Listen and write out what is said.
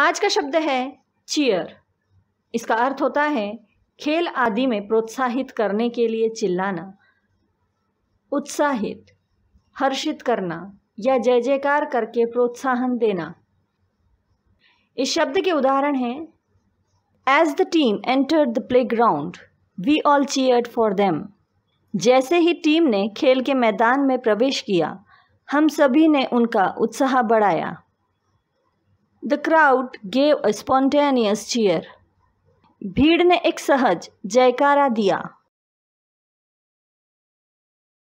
आज का शब्द है चीयर इसका अर्थ होता है खेल आदि में प्रोत्साहित करने के लिए चिल्लाना उत्साहित हर्षित करना या जय जयकार करके प्रोत्साहन देना इस शब्द के उदाहरण हैं as the team entered the playground we all cheered for them जैसे ही टीम ने खेल के मैदान में प्रवेश किया हम सभी ने उनका उत्साह बढ़ाया the crowd gave a spontaneous cheer भीड़ ने एक सहज जयकारा दिया